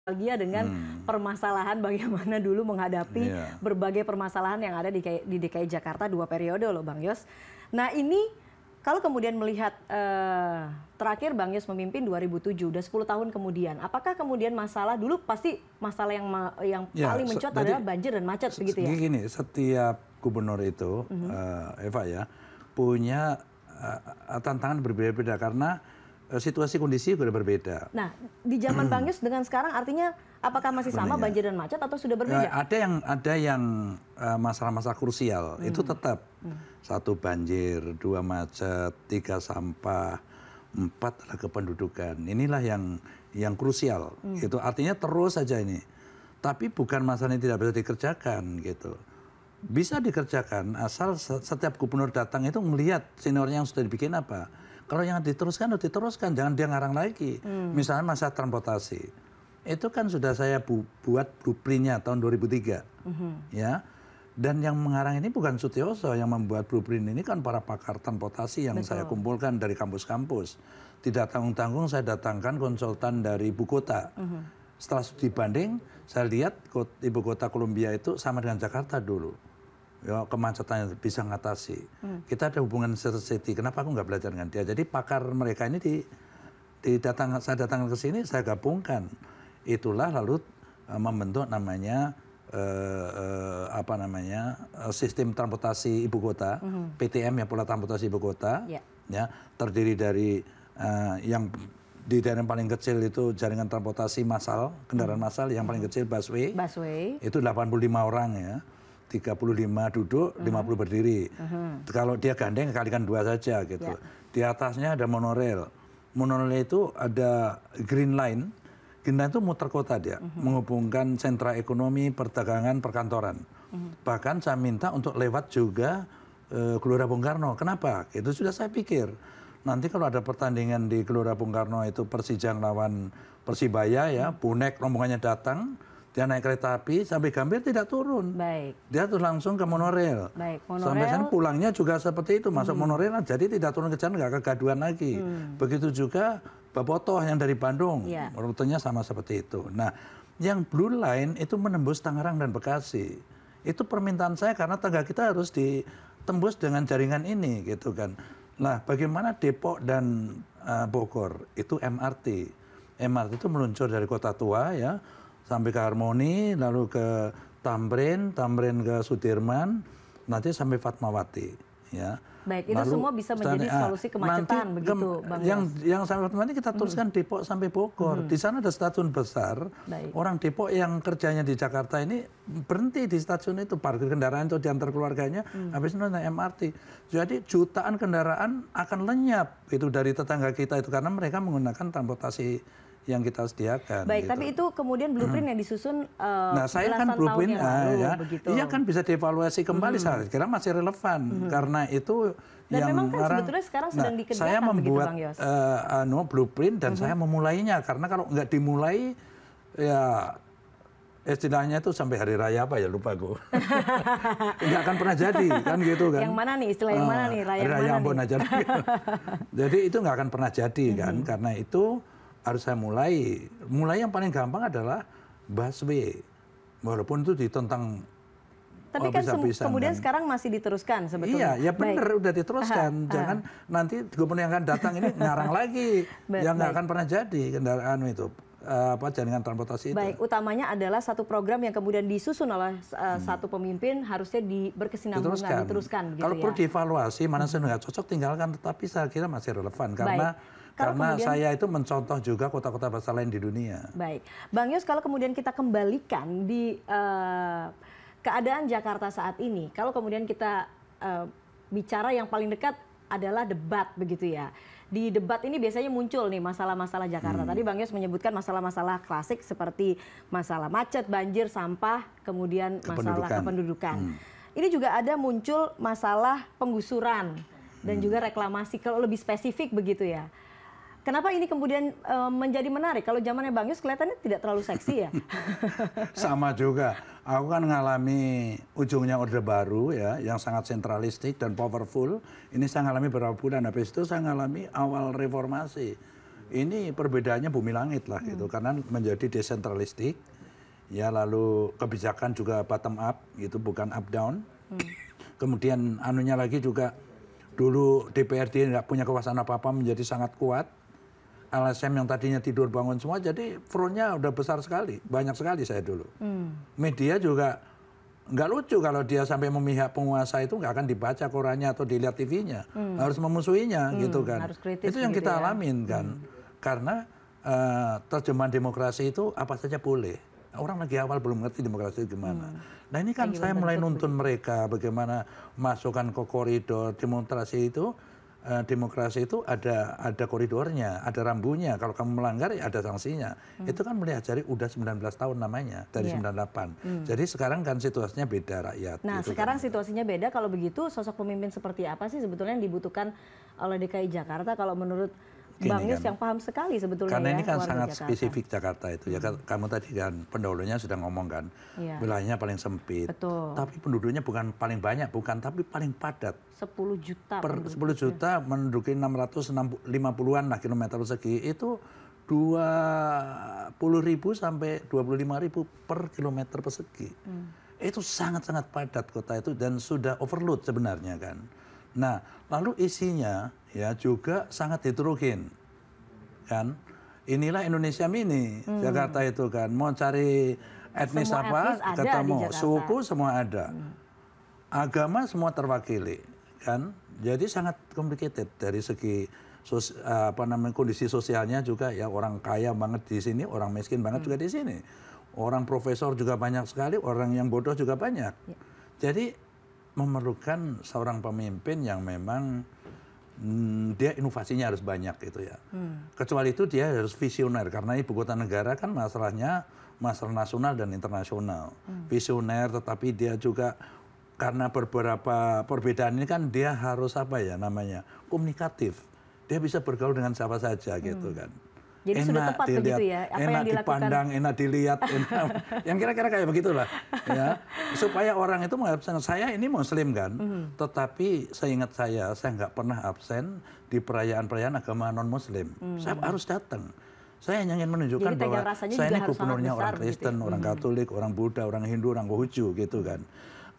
nostalgia dengan hmm. permasalahan bagaimana dulu menghadapi yeah. berbagai permasalahan yang ada di, di DKI Jakarta dua periode loh Bang Yos. Nah ini kalau kemudian melihat eh, terakhir Bang Yos memimpin 2007, udah 10 tahun kemudian, apakah kemudian masalah dulu pasti masalah yang yang ya, paling mencuat adalah banjir dan macet begitu ya? Gini, setiap gubernur itu uh -huh. uh, Eva ya punya uh, tantangan berbeda-beda karena Eh, situasi kondisi sudah berbeda. Nah, di zaman hmm. Bang Yus dengan sekarang artinya apakah masih sama Benanya. banjir dan macet atau sudah eh, berbeda? ada yang ada yang eh, masalah-masalah krusial hmm. itu tetap hmm. satu banjir, dua macet, tiga sampah, empat adalah kependudukan. Inilah yang yang krusial. Hmm. Itu artinya terus saja ini. Tapi bukan masalah yang tidak bisa dikerjakan gitu. Bisa dikerjakan asal setiap gubernur datang itu melihat seniornya yang sudah dibikin apa kalau yang diteruskan, diteruskan. Jangan dia ngarang lagi. Hmm. Misalnya masa transportasi. Itu kan sudah saya bu buat blueprintnya tahun 2003. Hmm. Ya. Dan yang mengarang ini bukan Sutioso, yang membuat blueprint ini kan para pakar transportasi yang Betul. saya kumpulkan dari kampus-kampus. Tidak tanggung-tanggung saya datangkan konsultan dari ibu kota. Mm -hmm. Setelah dibanding, saya lihat ibu kota Kolombia itu sama dengan Jakarta dulu ya, kemacetannya bisa ngatasi. Hmm. Kita ada hubungan city. Kenapa aku nggak belajar dengan dia? Jadi pakar mereka ini di, di datang saya datang ke sini saya gabungkan. Itulah lalu uh, membentuk namanya uh, uh, apa namanya uh, sistem transportasi ibu kota hmm. PTM yang pola transportasi ibu kota yeah. ya terdiri dari uh, yang di daerah paling kecil itu jaringan transportasi massal kendaraan hmm. massal yang paling hmm. kecil busway, busway. itu 85 orang ya tiga puluh lima duduk, hmm. lima puluh berdiri. Hmm. Kalau dia gandeng kalikan dua saja gitu. Ya. Di atasnya ada monorail. Monorail itu ada green line. Green line itu muter kota dia, hmm. menghubungkan sentra ekonomi, perdagangan, perkantoran. Bahkan saya minta untuk lewat juga eh, Gelora Bung Karno. Kenapa? Itu sudah saya pikir. Nanti kalau ada pertandingan di Gelora Bung Karno itu Persija lawan Persibaya ya, bonek rombongannya datang dia naik kereta api sampai Gambir tidak turun. Baik. Dia terus langsung ke monorail. Baik, monorail. Sampai sana pulangnya juga seperti itu, masuk hmm. monorel nah, jadi tidak turun ke jalan nggak kegaduan lagi. Hmm. Begitu juga Babotoh yang dari Bandung, ya. rutenya sama seperti itu. Nah, yang Blue Line itu menembus Tangerang dan Bekasi. Itu permintaan saya karena tangga kita harus ditembus dengan jaringan ini gitu kan. Nah, bagaimana Depok dan uh, Bogor itu MRT. MRT itu meluncur dari Kota Tua ya sampai ke Harmoni, lalu ke Tamrin, Tamrin ke Sudirman, nanti sampai Fatmawati. Ya. Baik, itu lalu, semua bisa menjadi stani, solusi ah, kemacetan nanti, begitu, ke, Bang. Yang Yos. yang sampai Fatmawati kita teruskan hmm. Depok sampai Bogor. Hmm. Di sana ada stasiun besar. Baik. Orang Depok yang kerjanya di Jakarta ini berhenti di stasiun itu, parkir kendaraan itu diantar keluarganya, hmm. habis itu naik MRT. Jadi jutaan kendaraan akan lenyap itu dari tetangga kita itu karena mereka menggunakan transportasi yang kita sediakan. Baik, gitu. tapi itu kemudian blueprint hmm. yang disusun uh, Nah, saya kan blueprint ah, ya. lalu, ya. Iya kan bisa dievaluasi kembali hmm. saya kira masih relevan hmm. karena itu dan yang memang kan sekarang, sebetulnya sekarang nah, sedang nah, dikerjakan saya membuat begitu, Uh, anu, blueprint dan hmm. saya memulainya karena kalau nggak dimulai ya istilahnya itu sampai hari raya apa ya lupa gue nggak akan pernah jadi kan gitu kan yang mana nih istilah yang ah, mana nih raya, hari raya mana nih? aja jadi itu nggak akan pernah jadi kan mm -hmm. karena itu harus saya mulai. Mulai yang paling gampang adalah busway. Walaupun itu ditentang tapi oh, kan bisa kemudian kan. sekarang masih diteruskan sebetulnya. Iya, ya benar udah diteruskan. Aha, Jangan aha. nanti gubernur yang akan datang ini ngarang lagi baik, yang nggak akan pernah jadi kendaraan itu eh, apa jaringan transportasi Baik, utamanya adalah satu program yang kemudian disusun oleh uh, hmm. satu pemimpin harusnya di berkesinambungan diteruskan. diteruskan gitu Kalau ya. perlu dievaluasi mana hmm. saya nggak cocok tinggalkan, tetapi saya kira masih relevan karena Baik kalau Karena kemudian, saya itu mencontoh juga kota-kota besar lain di dunia. Baik, Bang Yus, kalau kemudian kita kembalikan di uh, keadaan Jakarta saat ini, kalau kemudian kita uh, bicara yang paling dekat adalah debat begitu ya. Di debat ini biasanya muncul nih masalah-masalah Jakarta. Hmm. Tadi Bang Yos menyebutkan masalah-masalah klasik seperti masalah macet, banjir, sampah, kemudian kependudukan. masalah kependudukan. Hmm. Ini juga ada muncul masalah penggusuran dan hmm. juga reklamasi kalau lebih spesifik begitu ya. Kenapa ini kemudian e, menjadi menarik? Kalau zamannya Bang Yus kelihatannya tidak terlalu seksi ya. Sama juga. Aku kan mengalami ujungnya Orde Baru ya, yang sangat sentralistik dan powerful. Ini saya mengalami berapa bulan. Habis itu saya mengalami awal reformasi. Ini perbedaannya bumi langit lah gitu. Hmm. Karena menjadi desentralistik. Ya lalu kebijakan juga bottom up gitu, bukan up down. Hmm. Kemudian anunya lagi juga dulu DPRD tidak punya kekuasaan apa-apa menjadi sangat kuat LSM yang tadinya tidur bangun semua jadi frontnya udah besar sekali banyak sekali saya dulu hmm. media juga nggak lucu kalau dia sampai memihak penguasa itu nggak akan dibaca korannya atau dilihat TV-nya hmm. harus memusuhinya hmm. gitu kan harus kritis itu yang gitu kita ya. alamin kan hmm. karena uh, terjemahan demokrasi itu apa saja boleh orang lagi awal belum ngerti demokrasi gimana. Hmm. Nah ini kan Ayu, saya mulai nuntun mereka bagaimana masukkan ke koridor demonstrasi itu Eh, demokrasi itu ada ada koridornya, ada rambunya. Kalau kamu melanggar ya ada sanksinya. Hmm. Itu kan melihat dari udah 19 tahun namanya dari yeah. Iya. 98. Hmm. Jadi sekarang kan situasinya beda rakyat. Nah, gitu kan. sekarang kan. situasinya beda kalau begitu sosok pemimpin seperti apa sih sebetulnya yang dibutuhkan oleh DKI Jakarta kalau menurut Gini Bang kan, yang paham sekali sebetulnya Karena ya, ini kan sangat Jakarta. spesifik Jakarta itu ya. Kan hmm. Kamu tadi kan pendahulunya sudah ngomong kan, ya. wilayahnya paling sempit. Betul. Tapi penduduknya bukan paling banyak, bukan, tapi paling padat. 10 juta. Per, 10 iya. juta ya. menduduki 650-an lah kilometer persegi itu 20 ribu sampai 25 ribu per kilometer persegi. Hmm. Itu sangat-sangat padat kota itu dan sudah overload sebenarnya kan. Nah, lalu isinya ya juga sangat heterogen kan inilah Indonesia mini hmm. Jakarta itu kan mau cari etnis semua apa etnis ketemu suku semua ada hmm. agama semua terwakili kan jadi sangat complicated dari segi sos, apa namanya kondisi sosialnya juga ya orang kaya banget di sini orang miskin banget hmm. juga di sini orang profesor juga banyak sekali orang yang bodoh juga banyak ya. jadi memerlukan seorang pemimpin yang memang hmm, dia inovasinya harus banyak gitu ya. Hmm. Kecuali itu dia harus visioner karena ibu kota negara kan masalahnya masalah nasional dan internasional. Hmm. Visioner tetapi dia juga karena beberapa perbedaan ini kan dia harus apa ya namanya komunikatif. Dia bisa bergaul dengan siapa saja gitu hmm. kan. Jadi enak sudah tepat dilihat, begitu ya apa enak yang dipandang, enak dilihat, enak. yang kira-kira kayak begitulah ya. Supaya orang itu mengabsen saya ini muslim kan. Mm -hmm. Tetapi seingat saya saya nggak pernah absen di perayaan-perayaan agama non muslim. Mm -hmm. Saya harus datang. Saya hanya ingin menunjukkan bahwa saya ini gubernurnya orang ya. Kristen, gitu ya? orang mhm. Katolik, orang Buddha, orang Hindu, orang Konghucu gitu kan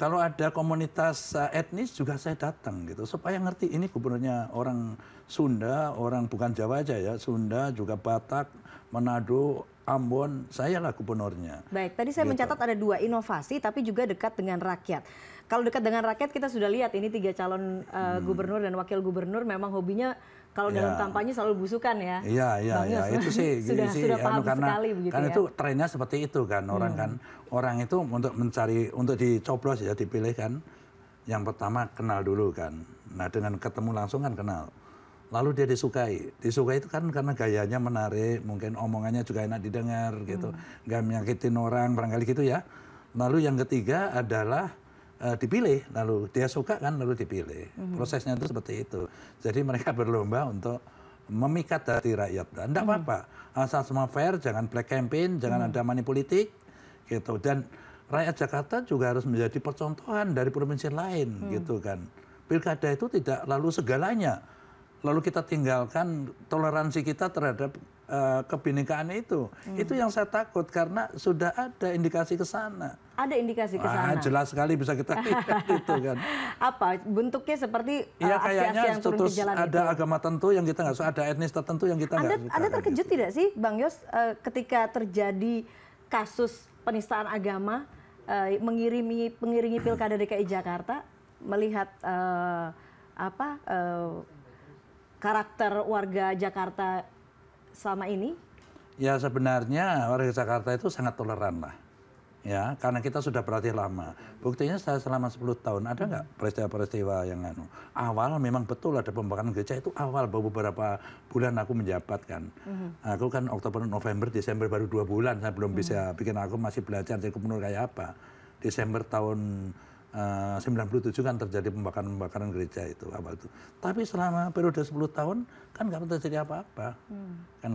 kalau ada komunitas eh, etnis juga saya datang gitu supaya ngerti ini gubernurnya orang Sunda, orang bukan Jawa aja ya, Sunda juga Batak, Manado, Ambon, saya lah gubernurnya. Baik, tadi saya gitu. mencatat ada dua inovasi tapi juga dekat dengan rakyat. Kalau dekat dengan rakyat kita sudah lihat ini tiga calon uh, hmm. gubernur dan wakil gubernur memang hobinya kalau ya. dalam kampanye selalu busukan ya. Iya, iya, iya. Itu sih sudah, sih, anu, paham karena, sekali begitu karena ya. itu trennya seperti itu kan. Orang hmm. kan orang itu untuk mencari untuk dicoblos ya dipilih kan. Yang pertama kenal dulu kan. Nah, dengan ketemu langsung kan kenal. Lalu dia disukai. Disukai itu kan karena gayanya menarik, mungkin omongannya juga enak didengar gitu. Hmm. Gak menyakitin orang barangkali gitu ya. Lalu yang ketiga adalah uh, dipilih lalu dia suka kan lalu dipilih mm-hmm. prosesnya itu seperti itu jadi mereka berlomba untuk memikat hati rakyat tidak mm-hmm. apa-apa asal semua fair jangan black campaign jangan mm-hmm. ada politik gitu dan rakyat Jakarta juga harus menjadi percontohan dari provinsi lain hmm. gitu kan. Pilkada itu tidak lalu segalanya. Lalu kita tinggalkan toleransi kita terhadap uh, kebinekaan itu. Hmm. Itu yang saya takut karena sudah ada indikasi ke sana. Ada indikasi ke ah, sana. Ah, jelas sekali bisa kita lihat itu kan. Apa bentuknya seperti ya, uh, kayaknya yang turun ke jalan ada itu. agama tertentu yang kita nggak suka, ada etnis tertentu yang kita nggak suka. Anda terkejut gitu. tidak sih, Bang Yos, uh, ketika terjadi kasus penistaan agama uh, mengirimi pengiringi pilkada DKI Jakarta melihat uh, apa uh, karakter warga Jakarta selama ini? Ya sebenarnya warga Jakarta itu sangat toleran lah ya karena kita sudah berlatih lama. Buktinya saya selama 10 tahun ada nggak peristiwa-peristiwa yang anu? Awal memang betul ada pembakaran gereja itu awal beberapa bulan aku menjabat kan. uh mhm. -huh. Aku kan Oktober, November, Desember baru dua bulan saya belum bisa mhm. bikin aku masih belajar jadi gubernur kayak apa. Desember tahun eh, uh, 97 kan terjadi pembakaran-pembakaran gereja itu awal itu. Tapi selama periode 10 tahun kan nggak terjadi apa-apa. -huh. Hmm. Kan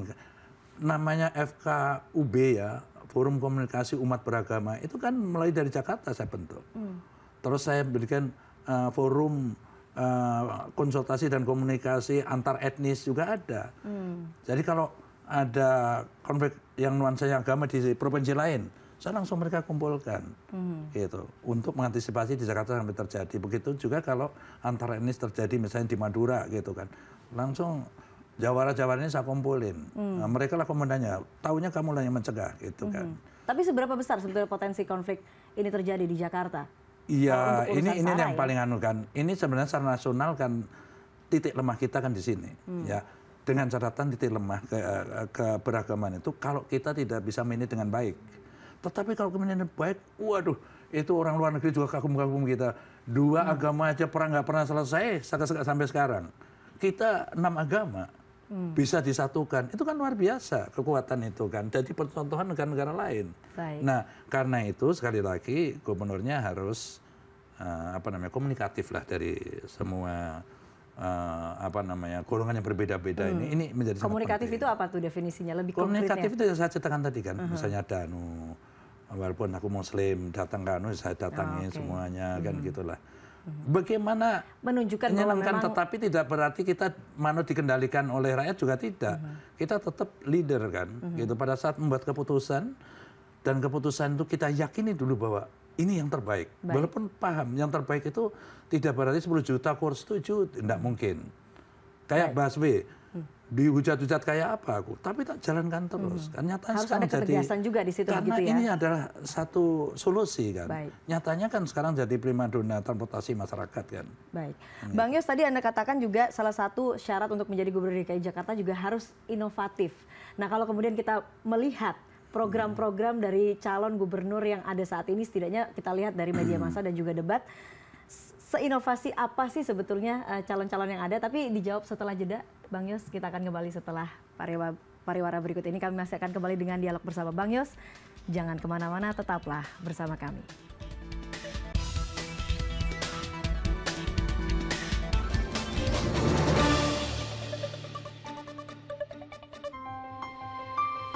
namanya FKUB ya, Forum Komunikasi Umat Beragama, itu kan mulai dari Jakarta saya bentuk. Hmm. Terus saya berikan uh, forum uh, konsultasi dan komunikasi antar etnis juga ada. Hmm. Jadi kalau ada konflik yang nuansanya agama di provinsi lain, saya langsung mereka kumpulkan hmm. gitu untuk mengantisipasi di Jakarta sampai terjadi begitu juga kalau antar etnis terjadi misalnya di Madura gitu kan langsung jawara-jawara ini saya kumpulin. Hmm. Nah, mereka lah komandannya. Tahunya kamu lah yang mencegah gitu hmm. kan. Tapi seberapa besar sebetulnya potensi konflik ini terjadi di Jakarta? Iya, ini ini yang ya? paling anu kan. Ini sebenarnya secara nasional kan titik lemah kita kan di sini hmm. ya. Dengan catatan titik lemah ke, eh, ke beragaman itu kalau kita tidak bisa mini dengan baik. Tetapi kalau kemudian baik, waduh, itu orang luar negeri juga kagum-kagum kita. Dua hmm. agama aja perang nggak pernah selesai sampai sekarang. Kita enam agama hmm. bisa disatukan. Itu kan luar biasa kekuatan itu kan. Jadi percontohan negara-negara lain. Baik. Nah, karena itu sekali lagi gubernurnya harus uh, apa namanya komunikatif lah dari semua uh, apa namanya golongan yang berbeda-beda hmm. ini. Ini menjadi komunikatif itu apa tuh definisinya lebih komunikatif konkretnya? itu yang saya ceritakan tadi kan, uh -huh. misalnya Danu. Walaupun aku Muslim, datang ke Anu, saya datangin oh, ah, okay. semuanya, kan hmm. gitulah bagaimana menunjukkan menyenangkan tetapi tidak berarti kita mana dikendalikan oleh rakyat juga tidak. Uh mhm. -huh. Kita tetap leader kan, Uh mhm. -huh. gitu. Pada saat membuat keputusan dan keputusan itu kita yakini dulu bahwa ini yang terbaik. Baik. Walaupun paham yang terbaik itu tidak berarti 10 juta kurs setuju, tidak mungkin. Kayak Baik. Baswe, dihujat-hujat kayak apa aku, tapi tak jalankan terus. Hmm. Kan nyatanya Harus sekarang ada jadi juga di situ karena gitu ya. ini adalah satu solusi kan. Baik. Nyatanya kan sekarang jadi primadona transportasi masyarakat kan. Baik. Hmm. Bang Yos tadi Anda katakan juga salah satu syarat untuk menjadi gubernur DKI Jakarta juga harus inovatif. Nah, kalau kemudian kita melihat program-program dari calon gubernur yang ada saat ini setidaknya kita lihat dari media hmm. massa dan juga debat seinovasi apa sih sebetulnya eh, calon-calon yang ada? Tapi dijawab setelah jeda, Bang Yos. Kita akan kembali setelah pariwa, pariwara berikut ini. Kami masih akan kembali dengan dialog bersama Bang Yos. Jangan kemana-mana, tetaplah bersama kami.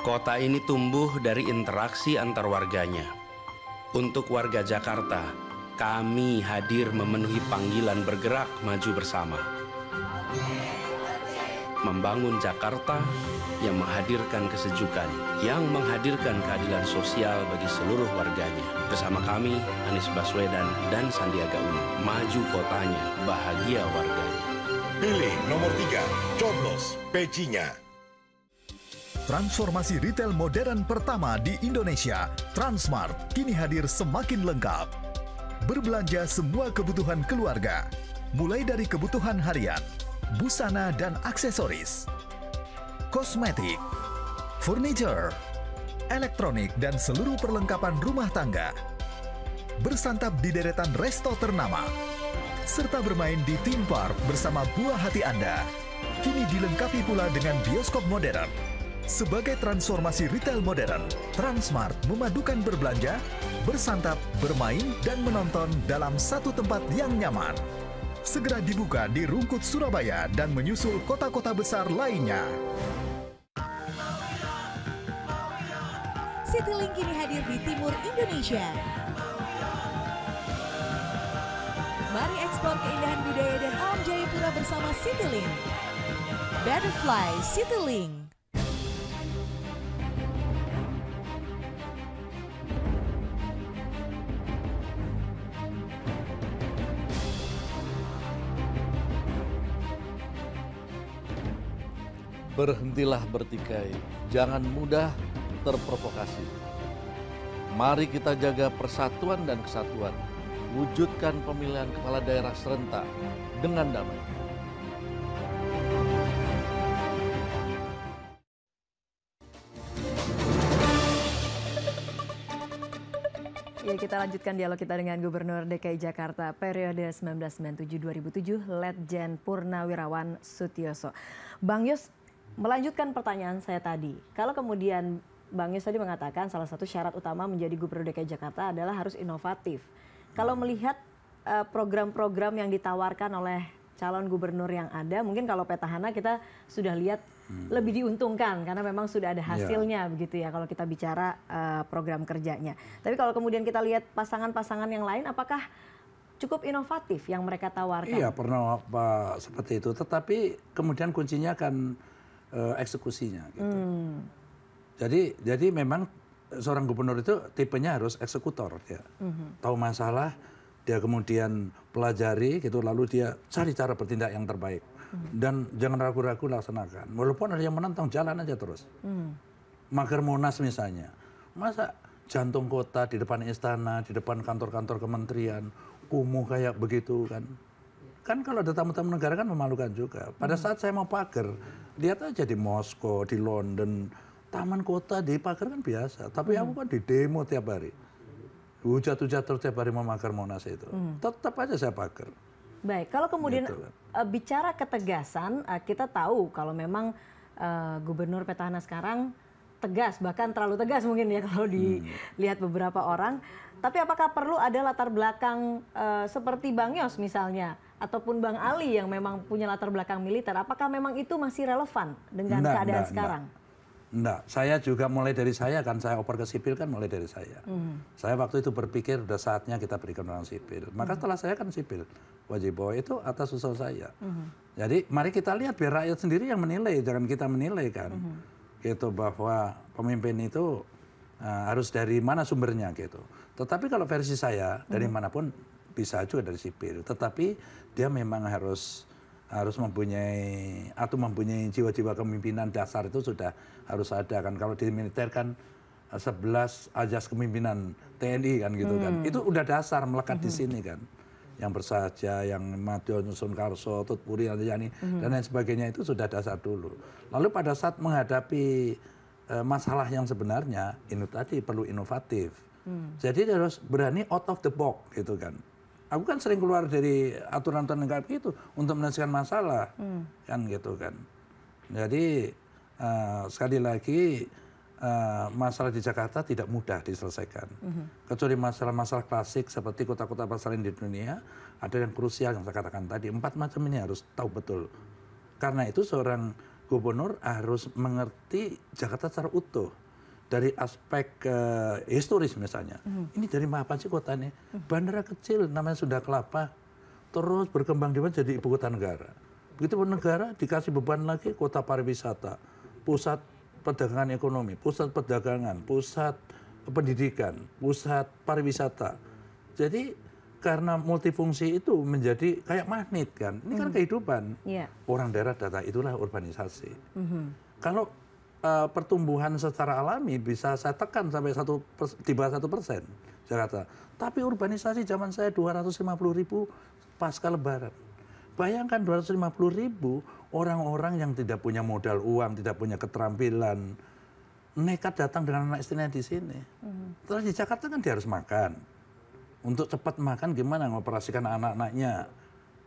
Kota ini tumbuh dari interaksi antar warganya. Untuk warga Jakarta, kami hadir memenuhi panggilan bergerak maju bersama. Membangun Jakarta yang menghadirkan kesejukan, yang menghadirkan keadilan sosial bagi seluruh warganya. Bersama kami, Anies Baswedan dan Sandiaga Uno. Maju kotanya, bahagia warganya. Pilih nomor 3, coblos pecinya. Transformasi retail modern pertama di Indonesia, Transmart, kini hadir semakin lengkap berbelanja semua kebutuhan keluarga, mulai dari kebutuhan harian, busana dan aksesoris, kosmetik, furniture, elektronik dan seluruh perlengkapan rumah tangga. Bersantap di deretan resto ternama, serta bermain di theme park bersama buah hati Anda. Kini dilengkapi pula dengan bioskop modern. Sebagai transformasi retail modern, Transmart memadukan berbelanja bersantap, bermain, dan menonton dalam satu tempat yang nyaman. Segera dibuka di Rungkut Surabaya dan menyusul kota-kota besar lainnya. Citylink kini hadir di timur Indonesia. Mari eksplor keindahan budaya dan alam Jayapura bersama Citylink. Butterfly Citylink. Berhentilah bertikai, jangan mudah terprovokasi. Mari kita jaga persatuan dan kesatuan. Wujudkan pemilihan kepala daerah serentak dengan damai. Ya, kita lanjutkan dialog kita dengan Gubernur DKI Jakarta periode 1997-2007, Letjen Purnawirawan Sutioso. Bang Yus melanjutkan pertanyaan saya tadi, kalau kemudian Bang Yus tadi mengatakan salah satu syarat utama menjadi Gubernur DKI Jakarta adalah harus inovatif. Kalau melihat eh, program-program uh, yang ditawarkan oleh calon gubernur yang ada, mungkin kalau petahana kita sudah lihat hmm. lebih diuntungkan karena memang sudah ada iya. hasilnya yeah. begitu ya kalau kita bicara uh, program kerjanya. Tapi kalau kemudian kita lihat pasangan-pasangan yang lain, apakah cukup inovatif yang mereka tawarkan? Iya pernah Pak, seperti itu. Tetapi kemudian kuncinya kan Eh, eksekusinya gitu. Hmm. Jadi jadi memang eh, seorang gubernur itu tipenya harus eksekutor ya. Hmm. Tahu masalah dia kemudian pelajari gitu lalu dia cari cara bertindak yang terbaik hmm. dan jangan ragu-ragu laksanakan walaupun ada yang menentang jalan aja terus hmm. mager munas misalnya masa jantung kota di depan istana di depan kantor-kantor kementerian kumuh kayak begitu kan kan kalau ada tamu-tamu negara kan memalukan juga. Pada hmm. saat saya mau pagar, lihat aja di Moskow, di London, taman kota di pagar kan biasa. Tapi hmm. aku kan di demo tiap hari. Hujat-hujat terus tiap hari memagar Monas itu. Hmm. Tetap aja saya pagar. Baik, kalau kemudian gitu. uh, bicara ketegasan, eh, kita tahu kalau memang uh, gubernur petahana sekarang tegas, bahkan terlalu tegas mungkin ya kalau hmm. dilihat hmm. beberapa orang. Tapi apakah perlu ada latar belakang uh, seperti Bang Yos misalnya? ataupun Bang iya. Ali yang memang punya latar belakang militer, apakah memang itu masih relevan dengan enggak, keadaan enggak, sekarang? Nggak. saya juga mulai dari saya kan, saya oper ke sipil kan mulai dari saya. Mm. Saya waktu itu berpikir udah saatnya kita berikan orang sipil. Maka hmm. setelah saya kan sipil, wajib Wajibowo itu atas usul saya. Mm. Jadi mari kita lihat biar rakyat sendiri yang menilai, jangan kita menilai kan. Mm. Gitu bahwa pemimpin itu uh, harus dari mana sumbernya gitu. Tetapi kalau versi saya, mm. dari hmm. manapun bisa juga dari sipil, tetapi dia memang harus harus mempunyai atau mempunyai jiwa-jiwa kepemimpinan dasar itu sudah harus ada kan kalau di militer kan 11 eh, ajas kepemimpinan TNI kan gitu kan. hmm. kan itu udah dasar melekat hmm. di sini kan yang bersaja, yang Madiun, Nusun Karso, Tutpuri, Yani, hmm. dan lain sebagainya itu sudah dasar dulu. Lalu pada saat menghadapi e, masalah yang sebenarnya, ini tadi perlu inovatif. Hmm. Jadi harus berani out of the box gitu kan aku kan sering keluar dari aturan-aturan negara itu untuk menyelesaikan masalah hmm. kan gitu kan jadi uh, sekali lagi uh, masalah di Jakarta tidak mudah diselesaikan hmm. kecuali masalah-masalah klasik seperti kota-kota besar di dunia ada yang krusial yang saya katakan tadi empat macam ini harus tahu betul karena itu seorang gubernur harus mengerti Jakarta secara utuh dari aspek uh, historis misalnya. Mm. Ini dari apa sih kota ini? Bandara kecil namanya sudah kelapa, terus berkembang di mana jadi ibu kota negara. Begitu pun negara dikasih beban lagi kota pariwisata, pusat perdagangan ekonomi, pusat perdagangan, pusat pendidikan, pusat pariwisata. Jadi karena multifungsi itu menjadi kayak magnet kan. Ini mm. kan hmm. kehidupan. Yeah. Orang daerah data itulah urbanisasi. Mm -hmm. Kalau uh, pertumbuhan secara alami bisa saya tekan sampai satu tiba satu persen Jakarta. Tapi urbanisasi zaman saya 250 ribu pasca Lebaran. Bayangkan 250 ribu orang-orang yang tidak punya modal uang, tidak punya keterampilan, nekat datang dengan anak istrinya di sini. Mm. Terus di Jakarta kan dia harus makan. Untuk cepat makan gimana mengoperasikan anak-anaknya,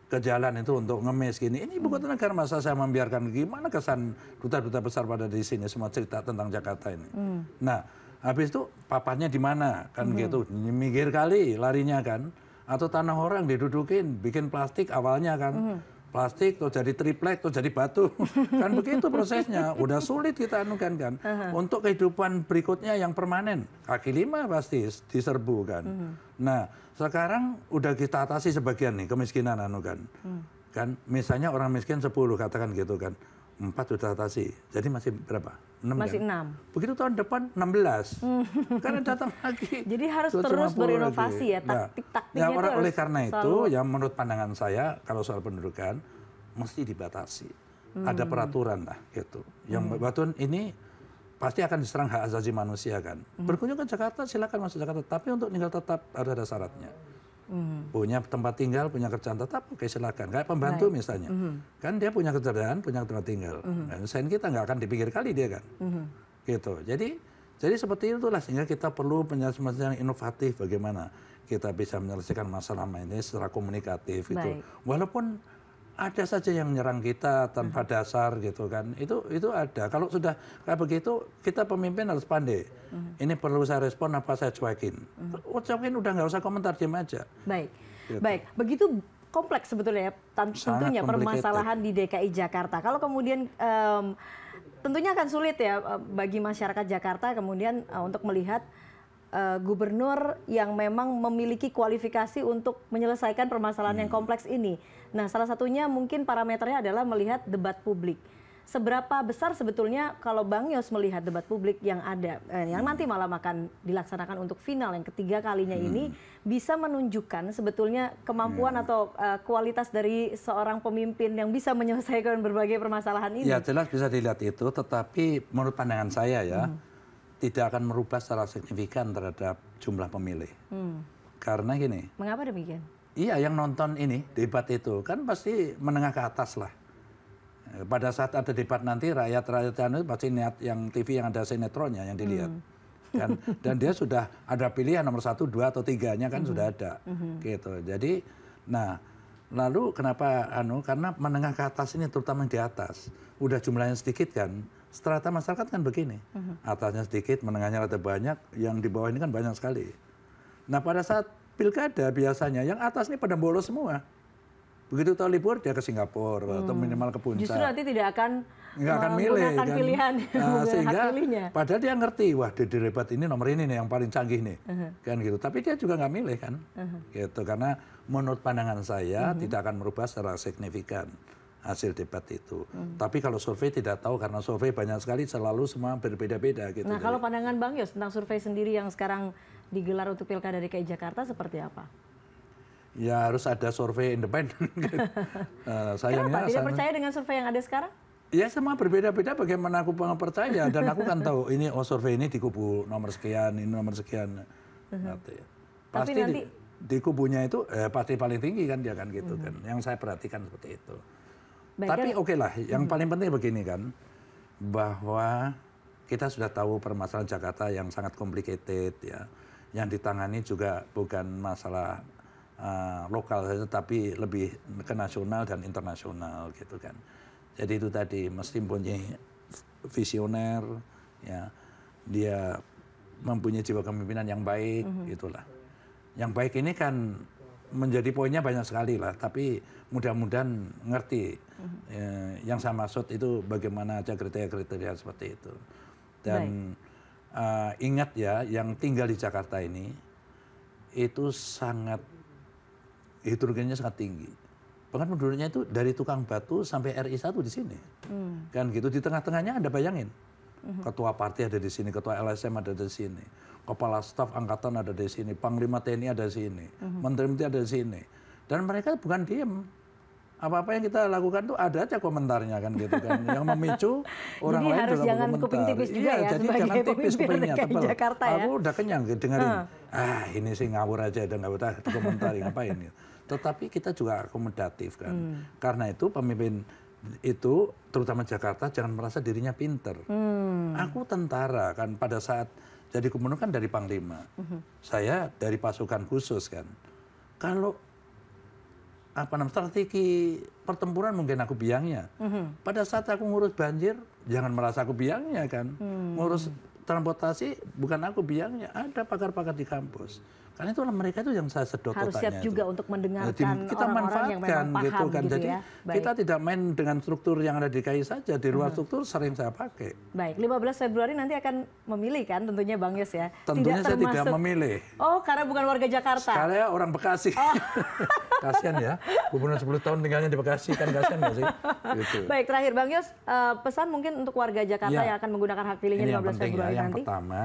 ke jalan itu untuk ngemis gini. Ini ibu kota hmm. negara masa saya membiarkan gimana kesan duta-duta besar pada di sini semua cerita tentang Jakarta ini. Hmm. Nah, habis itu papannya di mana kan hmm. gitu. Mikir kali larinya kan atau tanah orang didudukin bikin plastik awalnya kan. Hmm plastik terus jadi triplek terus jadi batu kan begitu prosesnya udah sulit kita anukan kan uh -huh. untuk kehidupan berikutnya yang permanen kaki lima pasti diserbu kan uh mhm. -huh. nah sekarang udah kita atasi sebagian nih kemiskinan anu kan uh hmm. -huh. kan misalnya orang miskin 10 katakan gitu kan Empat sudah teratasi, jadi masih berapa? 6 masih kan? 6. Begitu tahun depan 16. Hmm. Karena datang lagi. Jadi harus terus berinovasi ya, taktik-taktiknya nah, ya, Oleh karena selalu... itu, yang menurut pandangan saya, kalau soal pendudukan, mesti dibatasi. Hmm. Ada peraturan lah gitu. Yang hmm. batun ini pasti akan diserang hak asasi manusia kan. Hmm. Berkunjung ke Jakarta, silakan masuk Jakarta. Tapi untuk tinggal tetap harus ada syaratnya. Mm. Punya tempat tinggal, punya kerjaan tetap, oke silakan. Kayak pembantu right. misalnya. Hmm. Kan dia punya kerjaan, punya tempat tinggal. Hmm. Dan nah, kita nggak akan dipikir kali dia kan. Hmm. Gitu. Jadi jadi seperti itulah sehingga kita perlu penyelesaian yang inovatif bagaimana kita bisa menyelesaikan masalah ini secara komunikatif gitu. Baik. Walaupun ada saja yang menyerang kita tanpa mm-hmm. dasar gitu kan itu itu ada kalau sudah kayak begitu kita pemimpin harus pandai mm-hmm. ini perlu saya respon apa saya cuekin mm-hmm. oh cuekin udah nggak usah komentar diam aja baik gitu. baik begitu kompleks sebetulnya ya tentunya permasalahan di DKI Jakarta kalau kemudian um, tentunya akan sulit ya bagi masyarakat Jakarta kemudian uh, untuk melihat uh, gubernur yang memang memiliki kualifikasi untuk menyelesaikan permasalahan hmm. yang kompleks ini. Nah, salah satunya mungkin parameternya adalah melihat debat publik. Seberapa besar sebetulnya kalau Bang Yos melihat debat publik yang ada, eh, yang nanti malam akan dilaksanakan untuk final yang ketiga kalinya hmm. ini, bisa menunjukkan sebetulnya kemampuan hmm. atau uh, kualitas dari seorang pemimpin yang bisa menyelesaikan berbagai permasalahan ini? Ya jelas bisa dilihat itu, tetapi menurut pandangan saya ya, hmm tidak akan merubah secara signifikan terhadap jumlah pemilih. Hmm. Karena gini. Mengapa demikian? Iya, yang nonton ini debat itu kan pasti menengah ke atas lah. Pada saat ada debat nanti rakyat-rakyat itu anu, pasti niat yang TV yang ada sinetronnya yang dilihat. Hmm. Dan, dan dia sudah ada pilihan nomor satu, dua atau tiganya kan hmm. sudah ada, hmm. gitu. Jadi, nah Lalu kenapa anu? Karena menengah ke atas ini terutama di atas, udah jumlahnya sedikit kan. Strata masyarakat kan begini. Mhm. Atasnya sedikit, menengahnya rada banyak, yang di bawah ini kan banyak sekali. Nah, pada saat pilkada biasanya yang atas ini pada bolos semua. Begitu tahu libur dia ke Singapura hmm. atau minimal ke Puncak. Justru nanti tidak akan nggak akan milih dan kan? pilihan nah, sehingga pilihnya. padahal dia ngerti wah Dede Lebat ini nomor ini nih yang paling canggih nih uh -huh. kan gitu tapi dia juga nggak milih kan uh -huh. gitu karena menurut pandangan saya uh -huh. tidak akan merubah secara signifikan hasil debat itu. uh-huh. Tapi kalau survei tidak tahu karena survei banyak sekali selalu semua berbeda-beda gitu. Nah, kalau pandangan Bang Yos tentang survei sendiri yang sekarang digelar untuk Pilkada DKI Jakarta seperti apa? Ya harus ada survei independen. uh, Kenapa? Tidak percaya dengan survei yang ada sekarang? Ya semua berbeda-beda bagaimana aku percaya dan aku kan tahu ini oh survei ini di kubu nomor sekian ini nomor sekian. Mhm. Pasti nanti... di, di kubunya itu eh, pasti paling tinggi kan dia kan gitu mhm. kan. Yang saya perhatikan seperti itu. Baik, Tapi oke lah yang mhm. paling penting begini kan bahwa kita sudah tahu permasalahan Jakarta yang sangat complicated ya. Yang ditangani juga bukan masalah Eh, lokal saja tapi lebih ke nasional dan internasional gitu kan. Jadi itu tadi mesti punya visioner ya. Dia mempunyai jiwa kepemimpinan yang baik mm -hmm. itulah. Yang baik ini kan menjadi poinnya banyak sekali lah, tapi mudah-mudahan ngerti mm -hmm. ya, yang saya maksud itu bagaimana aja kriteria-kriteria seperti itu. Dan uh, ingat ya, yang tinggal di Jakarta ini itu sangat heterogennya sangat tinggi. Bahkan penduduknya itu dari tukang batu sampai RI 1 di sini. Hmm. Kan gitu, di tengah-tengahnya Anda bayangin. Hmm. Ketua partai ada di sini, ketua LSM ada di sini, kepala staf angkatan ada di sini, panglima TNI ada di sini, hmm. menteri-menteri ada di sini. Dan mereka bukan diem, apa-apa yang kita lakukan tuh ada aja komentarnya kan gitu kan yang memicu orang jadi lain harus dalam jangan komentar. kuping tipis juga iya, ya jadi jangan tipis kupingnya tebal Jakarta, ya? aku udah kenyang dengerin uh. ah ini sih ngawur aja dan nggak betah komentari ngapain gitu tetapi kita juga akomodatif kan. Hmm. Karena itu pemimpin itu terutama Jakarta jangan merasa dirinya pinter. Hmm. Aku tentara kan pada saat jadi gubernur kan dari panglima. Hmm. Saya dari pasukan khusus kan. Kalau apa namanya strategi pertempuran mungkin aku biangnya. hmm Pada saat aku ngurus banjir, jangan merasa aku biangnya kan. Hmm. Ngurus transportasi bukan aku biangnya, ada pakar-pakar di kampus. Karena itulah mereka itu yang saya sedot Harus siap juga itu. untuk mendengarkan kita orang -orang yang paham gitu, gitu kan. Ya. Jadi ya. kita tidak main dengan struktur yang ada di KI saja, di luar hmm. struktur sering saya pakai. Baik, 15 Februari nanti akan memilih kan tentunya Bang Yus ya. Tentunya tidak saya termasuk... tidak memilih. Oh, karena bukan warga Jakarta. Saya orang Bekasi. Oh. kasihan ya, gubernur 10 tahun tinggalnya di Bekasi kan kasihan gak sih? Gitu. Baik, terakhir Bang Yus, uh, eh, pesan mungkin untuk warga Jakarta ya. yang akan menggunakan hak pilihnya Ini 15 ya. Februari ya. yang nanti. Yang pertama,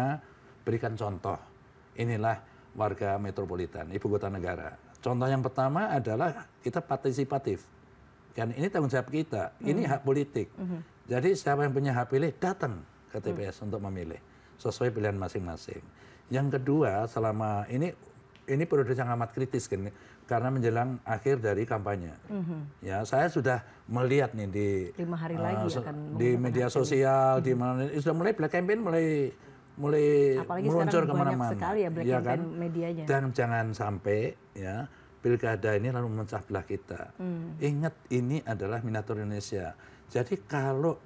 berikan contoh. Inilah warga metropolitan, ibu kota negara. Contoh yang pertama adalah kita partisipatif. Kan ini tanggung jawab kita, hmm. ini mm-hmm. hak politik. Hmm. Jadi siapa yang punya hak pilih datang ke TPS hmm. untuk memilih sesuai pilihan masing-masing. Yang kedua, selama ini ini periode yang amat kritis kan karena menjelang akhir dari kampanye. hmm Ya, saya sudah melihat nih di lima hari uh, lagi akan di media sosial, hmm di mm-hmm. mana sudah mulai black campaign mulai mulai Apalagi meluncur kemana-mana. sekali ya ya kan? Dan jangan sampai ya pilkada ini lalu memecah belah kita. Hmm. Ingat ini adalah miniatur Indonesia. Jadi kalau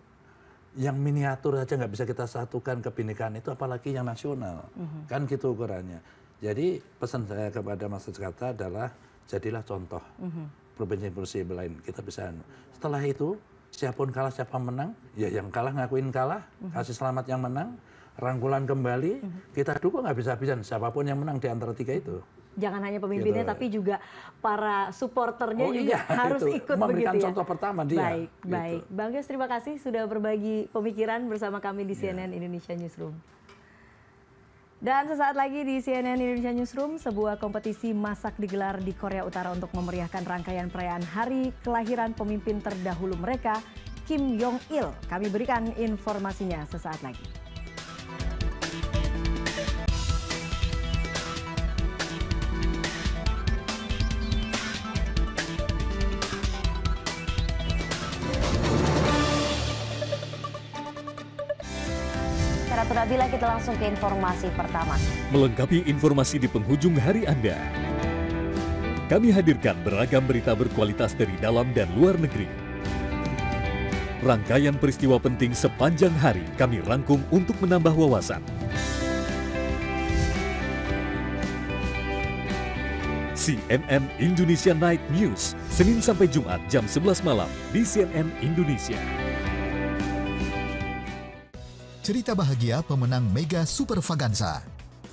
yang miniatur aja nggak bisa kita satukan kebinekaan itu apalagi yang nasional. Hmm. Kan gitu ukurannya. Jadi pesan saya kepada Mas Jakarta adalah jadilah contoh. Hmm. Provinsi-provinsi lain kita bisa. Anu. Setelah itu siapapun kalah siapa menang, ya yang kalah ngakuin kalah, hmm. kasih selamat yang menang rangkulan kembali, kita dukung habis-habisan siapapun yang menang di antara tiga itu. Jangan hanya gitu. pemimpinnya gitu. tapi juga para supporternya oh, juga iya, harus itu. ikut Memberikan begitu ya. contoh pertama dia. Baik, gitu. baik. Bang Yos terima kasih sudah berbagi pemikiran bersama kami di iya. CNN yeah. Indonesia Newsroom. Dan sesaat lagi di CNN Indonesia Newsroom, sebuah kompetisi masak digelar di Korea Utara untuk memeriahkan rangkaian perayaan hari kelahiran pemimpin terdahulu mereka, Kim Jong Il. Kami berikan informasinya sesaat lagi. kita langsung ke informasi pertama. Melengkapi informasi di penghujung hari Anda. Kami hadirkan beragam berita berkualitas dari dalam dan luar negeri. Rangkaian peristiwa penting sepanjang hari kami rangkum untuk menambah wawasan. CNN Indonesia Night News, Senin sampai Jumat jam 11 malam di CNN Indonesia cerita bahagia pemenang Mega Super Vaganza.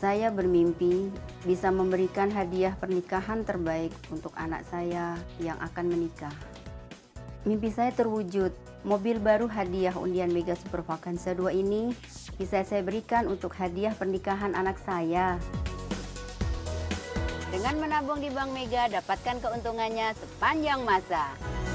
Saya bermimpi bisa memberikan hadiah pernikahan terbaik untuk anak saya yang akan menikah. Mimpi saya terwujud. Mobil baru hadiah undian Mega Super Vaganza 2 ini bisa saya berikan untuk hadiah pernikahan anak saya. Dengan menabung di Bank Mega, dapatkan keuntungannya sepanjang masa.